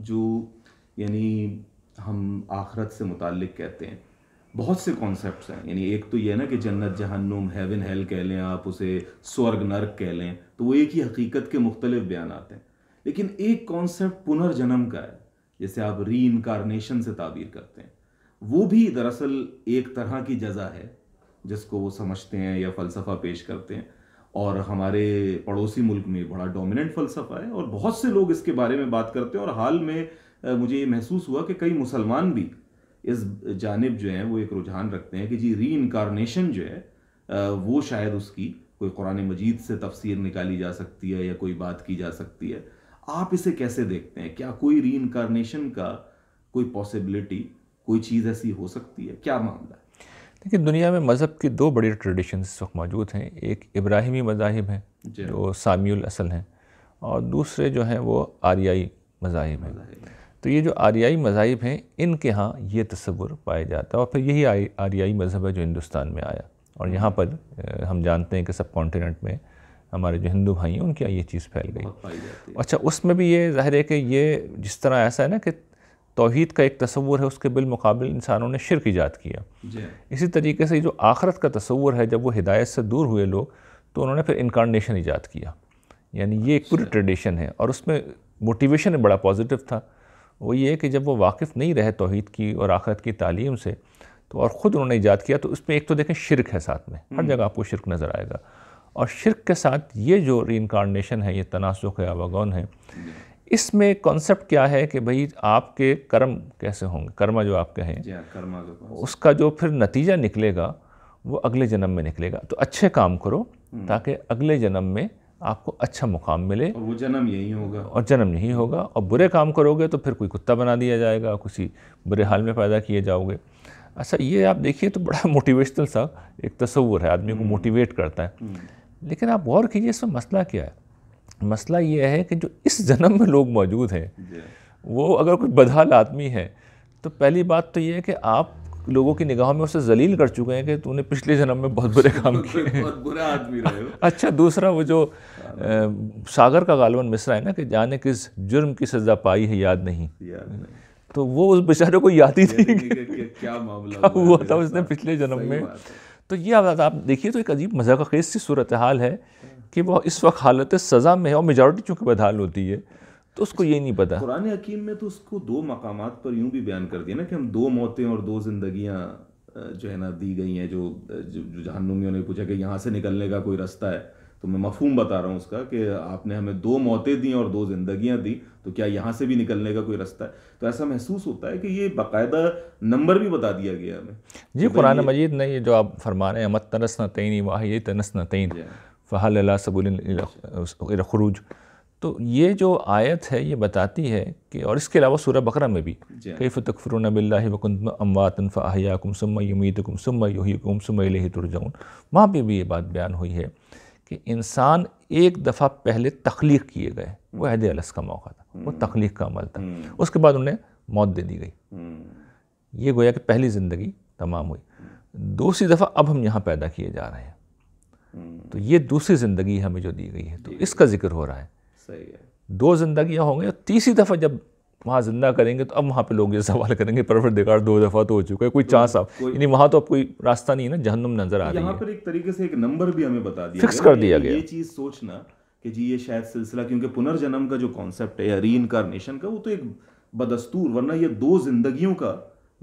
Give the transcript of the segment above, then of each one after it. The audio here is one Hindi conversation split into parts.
जो यानी हम आखरत से मुतक़ कहते हैं बहुत से कॉन्सेप्ट्स हैं यानी एक तो ये ना कि जन्नत जहन्नुम हेवन हेल कह लें आप उसे स्वर्ग नर्क कह लें तो वो एक ही हकीकत के मुख्तलिफ बयान आते हैं लेकिन एक कॉन्सेप्ट पुनर्जन्म का है जैसे आप री इनकारनेशन से ताबीर करते हैं वो भी दरअसल एक तरह की जजा है जिसको वो समझते हैं या फ़लसफ़ा पेश करते हैं और हमारे पड़ोसी मुल्क में बड़ा डोमिनेंट फ़लसफ़ा है और बहुत से लोग इसके बारे में बात करते हैं और हाल में मुझे ये महसूस हुआ कि कई मुसलमान भी इस जानब जो है वो एक रुझान रखते हैं कि जी री इनकारनेशन जो है वो शायद उसकी कोई कुरान मजीद से तफसीर निकाली जा सकती है या कोई बात की जा सकती है आप इसे कैसे देखते हैं क्या कोई री इनकारनेशन का कोई पॉसिबिलिटी कोई चीज़ ऐसी हो सकती है क्या मामला है देखिए दुनिया में मज़हब की दो बड़ी ट्रेडिशन इस वक्त मौजूद हैं एक इब्राहिमी मजाहब हैं जो सामील असल हैं और दूसरे जो हैं वो आर्याई मजाहब हैं तो ये जो आर्याई मजाहब हैं इनके यहाँ ये तस्वुर पाया जाता है और फिर यही आई आर्याई मज़हब है जो हिंदुस्तान में आया और यहाँ पर हम जानते हैं कि सब कॉन्टीनेंट में हमारे जो हिंदू भाई हैं उनके यहाँ ये चीज़ फैल गई अच्छा उसमें भी ये ज़ाहिर है कि ये जिस तरह ऐसा है ना कि तोहद का एक तस्वूर है उसके बिलमकबिल इंसानों ने शिरक ईजाद किया इसी तरीके से जो आखरत का तस्वूर है जब वो हिदायत से दूर हुए लोग तो उन्होंने फिर इनकारनेशन ईजाद किया यानी ये एक पूरी ट्रेडिशन अच्छा। है और उसमें मोटिवेशन बड़ा पॉजिटिव था वो ये कि जब वो वाकिफ़ नहीं रहे तोहद की और आखरत की तालीम से तो और ख़ुद उन्होंने ईजाद किया तो उसमें एक तो देखें शिरक है साथ में हर हम्म। जगह आपको शिरक नज़र आएगा और शिरक के साथ ये जो री है ये तनासुख है आवागौन है इसमें कॉन्सेप्ट क्या है कि भाई आपके कर्म कैसे होंगे कर्मा जो आपके हैं हाँ, कर्मा जो उसका जो फिर नतीजा निकलेगा वो अगले जन्म में निकलेगा तो अच्छे काम करो हम्म। ताकि अगले जन्म में आपको अच्छा मुकाम मिले और वो जन्म यही होगा और जन्म यही होगा और बुरे काम करोगे तो फिर कोई कुत्ता बना दिया जाएगा किसी बुरे हाल में पैदा किए जाओगे अच्छा ये आप देखिए तो बड़ा मोटिवेशनल सा एक तस्वूर है आदमी को मोटिवेट हम्म। करता है हम्म। लेकिन आप गौर कीजिए इसमें मसला क्या है मसला ये है कि जो इस जन्म में लोग मौजूद हैं वो अगर कोई बदहाल आदमी है तो पहली बात तो ये है कि आप लोगों की निगाहों में उसे जलील कर चुके हैं कि तूने पिछले जन्म में बहुत बुरे काम किए हैं बुरा आदमी रहे हो अच्छा दूसरा वो जो आ, सागर का गालवन मिसरा है ना कि जाने किस जुर्म की सज़ा पाई है याद नहीं, तो वो उस बेचारे को याद ही नहीं कि क्या मामला हुआ था उसने पिछले जन्म में तो ये आप देखिए तो एक अजीब मजाक खेज सी सूरत हाल है कि वो इस वक्त हालत सज़ा में है और मेजॉरिटी चूँकि बदहाल होती है तो उसको ये नहीं पता कुरान हकीम में तो उसको दो मकाम पर यूँ भी बयान कर दिया ना कि हम दो मौतें और दो जिंदगियाँ जो है ना दी गई हैं जो जो जहनुमियों ने पूछा कि यहाँ से निकलने का कोई रास्ता है तो मैं मफहूम बता रहा हूँ उसका कि आपने हमें दो मौतें दी और दो ज़िंदगियाँ दी तो क्या यहाँ से भी निकलने का कोई रास्ता है तो ऐसा महसूस होता है कि ये बाकायदा नंबर भी बता दिया गया हमें जी तो कुरान मजीद ने ये जो आप फरमा रहे हैं मत तनस नतैन वाह तनस नतैन फ़हल ला सबुल खरूज तो ये जो आयत है ये बताती है कि और इसके अलावा सूर बकरा में भी हाँ। कई फ़तफ़र बिल्ला वकुम अमवातन फ़ाहियाकुम सुम युमीतकुम सुम युहीकुम सुम तुरजाउन वहाँ पर भी ये बात बयान हुई है कि इंसान एक दफ़ा पहले तख्लीक किए गए वह अहद अलस का मौका था वो हम्म। तख्लीक का अमल था हम्म। उसके बाद उन्हें मौत दे दी गई हम्म। ये गोया कि पहली ज़िंदगी तमाम हुई दूसरी दफ़ा अब हम यहाँ पैदा किए जा रहे हैं तो ये दूसरी ज़िंदगी हमें जो दी गई है तो इसका जिक्र हो रहा है सही है दो जिंदगियाँ होंगी और तीसरी दफ़ा जब वहाँ ज़िंदा करेंगे तो अब वहाँ पे लोग ये सवाल करेंगे परवरदिगार दो दफ़ा तो हो चुका है कोई चांस आप यानी वहाँ तो अब कोई रास्ता नहीं है ना जहनुम नज़र आ रही है पर एक तरीके से एक नंबर भी हमें बता दिया फिक्स कर दिया गया ये चीज़ सोचना कि जी ये शायद सिलसिला क्योंकि पुनर्जन्म का जो कॉन्सेप्ट है या री का वो तो एक बदस्तूर वरना ये दो जिंदगियों का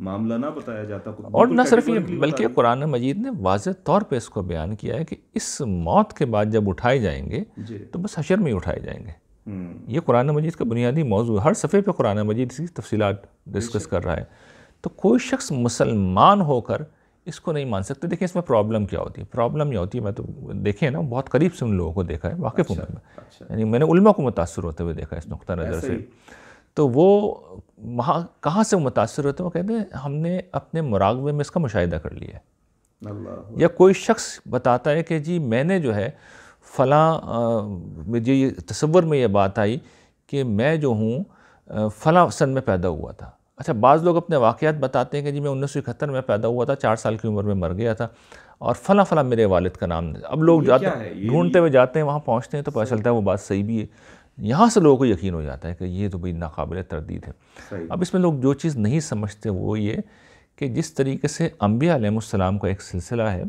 मामला ना बताया जाता और ना सिर्फ ये बल्कि कुरान मजीद ने वाज तौर पर इसको बयान किया है कि इस मौत के बाद जब उठाए जाएंगे तो बस हशर में ही उठाए जाएंगे हम्म। ये कुरान मजीद का बुनियादी मौजू हर सफ़े पर कुरान मजीद इसकी तफसीत डिस्कस कर रहा है तो कोई शख्स मुसलमान होकर इसको नहीं मान सकते देखिए इसमें प्रॉब्लम क्या होती है प्रॉब्लम ये होती है मैं तो देखे ना बहुत करीब से उन लोगों को देखा है वाकिफ़ हूँ मैं यानी मैंने उलमा को मुतासर होते हुए देखा है इस नुक़ नज़र से तो वो वहाँ कहाँ से मुतासर होते हैं वो कहते हैं हमने अपने मुरागबे में इसका मुशाह कर लिया है या कोई शख्स बताता है कि जी मैंने जो है फ़लाँ मुझे ये तस्वर में ये बात आई कि मैं जो हूँ फ़लाँ सन में पैदा हुआ था अच्छा बाज़ लोग अपने वाक़ात बताते हैं कि जी मैं उन्नीस सौ इकहत्तर में पैदा हुआ था चार साल की उम्र में मर गया था और फ़लाँ फ़लाँ मेरे वालिद का नाम अब लोग जाते ढूंढते हुए जाते हैं वहाँ पहुँचते हैं तो पता चलता है वो बात सही भी है यहाँ से लोगों को यकीन हो जाता है कि ये तो भाई नाकबिल तरदीद है अब इसमें लोग जो चीज़ नहीं समझते वो ये कि जिस तरीके से अम्बिया आलम का एक सिलसिला है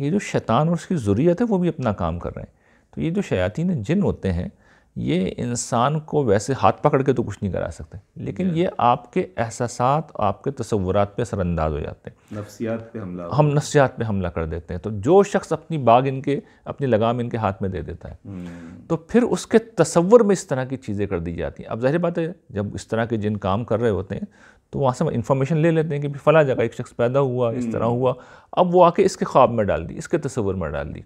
ये जो शैतान और उसकी ज़रूरत है वो भी अपना काम कर रहे हैं तो ये जो शयातीन जिन होते हैं ये इंसान को वैसे हाथ पकड़ के तो कुछ नहीं करा सकते लेकिन ये आपके एहसास आपके तस्वुरात पे असरअंदाज हो जाते हैं नफसियात पे हमला हम नफसियात पे हमला कर देते हैं तो जो शख्स अपनी बाग इनके अपनी लगाम इनके हाथ में दे देता है हम्म। तो फिर उसके तस्वुर में इस तरह की चीज़ें कर दी जाती हैं अब जाहिर बात है जब इस तरह के जिन काम कर रहे होते हैं तो वहाँ से इन्फॉर्मेशन ले लेते हैं कि फला जगह एक शख्स पैदा हुआ इस हम्म। तरह हुआ अब वो आके इसके ख्वाब में डाल दी इसके तस्वुर में डाल दी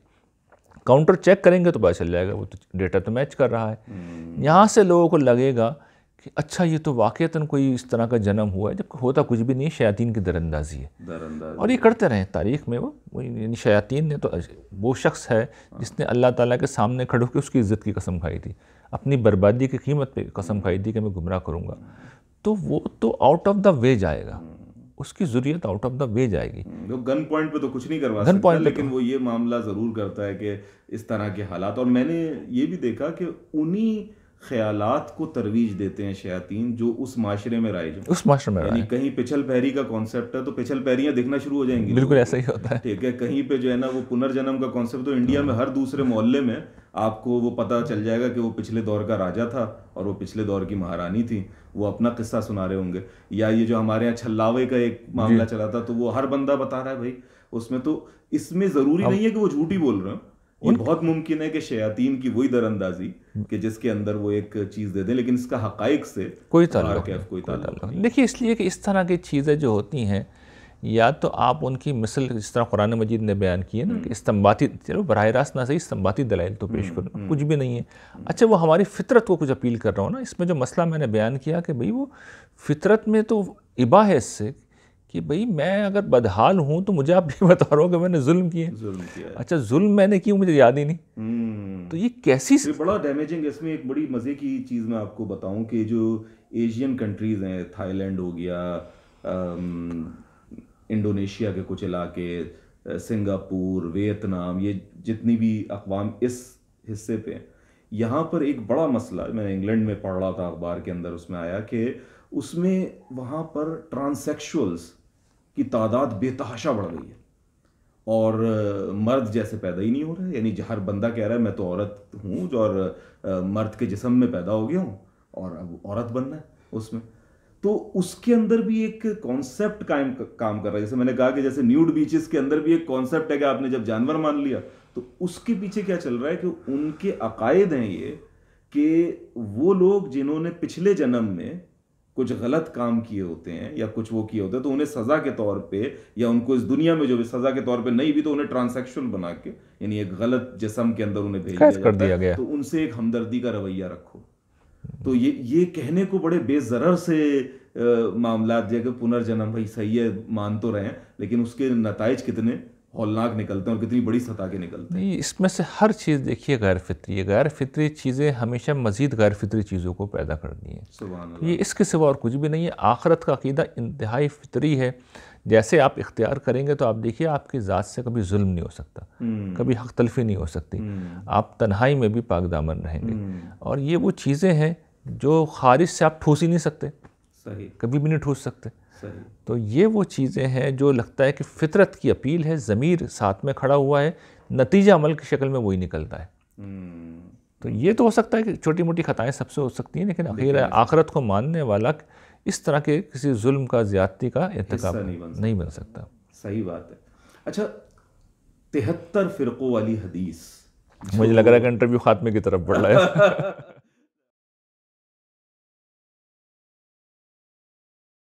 काउंटर चेक करेंगे तो पता चल जाएगा वो तो डेटा तो मैच कर रहा है हम्म। यहाँ से लोगों को लगेगा कि अच्छा ये तो वाक़ता कोई इस तरह का जन्म हुआ है जबकि होता कुछ भी नहीं शयातीन की दरअंदाजी है दरंदाजी। और ये करते रहें तारीख में वो यानी शयातीन ने तो वो शख्स है हाँ। जिसने अल्लाह ताला के सामने खड़े होकर उसकी इज़्ज़त की कसम खाई थी अपनी बर्बादी की कीमत पे कसम हम्म। खाई थी कि मैं गुमराह करूँगा तो वो तो आउट ऑफ द वे जाएगा हम्म। उसकी ज़रूरत आउट ऑफ द वे जाएगी तो गन पॉइंट पे तो कुछ नहीं करवा गन पॉइंट लेकिन तो- वो ये मामला ज़रूर करता है कि इस तरह के हालात और मैंने ये भी देखा कि उन्हीं ख्यालात को तरवीज देते हैं शयातीन जो उस माशरे में राइज उस माशरे में यानी कहीं पिछल पैरी का कॉन्सेप्ट है तो पिछल पैरियां दिखना शुरू हो जाएंगी बिल्कुल ऐसा ही होता है ठीक है कहीं पे जो है ना वो पुनर्जन्म का कॉन्सेप्ट तो इंडिया में हर दूसरे मोहल्ले में आपको वो पता चल जाएगा कि वो पिछले दौर का राजा था और वो पिछले दौर की महारानी थी वो अपना किस्सा सुना रहे होंगे या ये जो हमारे यहाँ छल्लावे का एक मामला चला था तो वो हर बंदा बता रहा है भाई उसमें तो इसमें जरूरी नहीं है कि वो झूठी बोल रहे हो उन... बहुत मुमकिन है कि शयातीन की वही दरअंदाजी कि जिसके अंदर वो एक चीज़ दे दें लेकिन इसका हक़ से कोई कोई देखिए इसलिए कि इस तरह की चीज़ें जो होती हैं या तो आप उनकी मिसल जिस तरह कुरान मजीद ने बयान की है ना कि हम्म। इस्तंबाती चलो बरह रास्त ना सही इस्तंबाती दलाइल तो पेश हम्म, करो हम्म। कुछ भी नहीं है अच्छा वो हमारी फितरत को कुछ अपील कर रहा हूँ ना इसमें जो मसला मैंने बयान किया कि भाई वो फितरत में तो इबा है इससे कि भाई मैं अगर बदहाल हूँ तो मुझे आप ये बता रहा हूँ कि मैंने जुल्म किया जुल्म किया अच्छा जुल्म मैंने क्यों मुझे याद ही नहीं हम्म। तो ये कैसी ये बड़ा डैमेजिंग इसमें एक बड़ी मज़े की चीज़ मैं आपको बताऊँ कि जो एशियन कंट्रीज़ हैं थाईलैंड हो गया इंडोनेशिया के कुछ इलाके सिंगापुर वियतनाम ये जितनी भी अकवाम इस हिस्से पे यहाँ पर एक बड़ा मसला मैंने इंग्लैंड में पढ़ रहा था अखबार के अंदर उसमें आया कि उसमें वहाँ पर ट्रांसेक्शुअल्स की तादाद बेतहाशा बढ़ रही है और मर्द जैसे पैदा ही नहीं हो रहे यानी हर बंदा कह रहा है मैं तो औरत हूँ जो और मर्द के जिसम में पैदा हो गया हूँ और अब औरत बनना है उसमें तो उसके अंदर भी एक कॉन्सेप्ट कायम काम कर रहा है जैसे मैंने कहा कि जैसे न्यूड बीचेस के अंदर भी एक कॉन्सेप्ट है कि आपने जब जानवर मान लिया तो उसके पीछे क्या चल रहा है कि उनके अकायद हैं ये कि वो लोग जिन्होंने पिछले जन्म में कुछ गलत काम किए होते हैं या कुछ वो किए होते हैं तो उन्हें सज़ा के तौर पे या उनको इस दुनिया में जो भी सज़ा के तौर पे नहीं भी तो उन्हें ट्रांसैक्शन बना के यानी एक गलत जिसम के अंदर उन्हें भेज दिया, दिया गया तो उनसे एक हमदर्दी का रवैया रखो तो ये ये कहने को बड़े बेजर से मामला कि पुनर्जन्म भाई सही है मान तो रहे हैं लेकिन उसके नतज कितने हौलनाक निकलते हैं और कितनी बड़ी सतह के निकलते हैं इसमें से हर चीज़ देखिए गैर फित्री है गैर फित्री चीज़ें हमेशा मजीद गैर फित्री चीज़ों को पैदा करनी हैं ये इसके सिवा और कुछ भी नहीं है आखरत का अकीदा इंतहाई फितरी है जैसे आप इख्तियार करेंगे तो आप देखिए आपकी ज़ात से कभी जुल्म नहीं हो सकता हम्म। कभी हक तलफी नहीं हो सकती हम्म। आप तन्हाई में भी पागदामन रहेंगे हम्म। और ये वो चीज़ें हैं जो खारिज से आप ठूस ही नहीं सकते सही कभी भी नहीं ठूस सकते तो ये वो चीज़ें हैं जो लगता है कि फितरत की अपील है ज़मीर साथ में खड़ा हुआ है नतीजा अमल की शक्ल में वही निकलता है हम्म। तो ये तो हो सकता है कि छोटी मोटी खतएँ सबसे हो सकती हैं लेकिन अखीर आखरत को मानने वाला इस तरह के किसी जुल्म का ज़्यादती का एहतकाब नहीं, नहीं बन सकता सही बात है अच्छा तिहत्तर फ़िरक़ों वाली हदीस मुझे लग रहा है कि इंटरव्यू खात्मे की तरफ बढ़ रहा है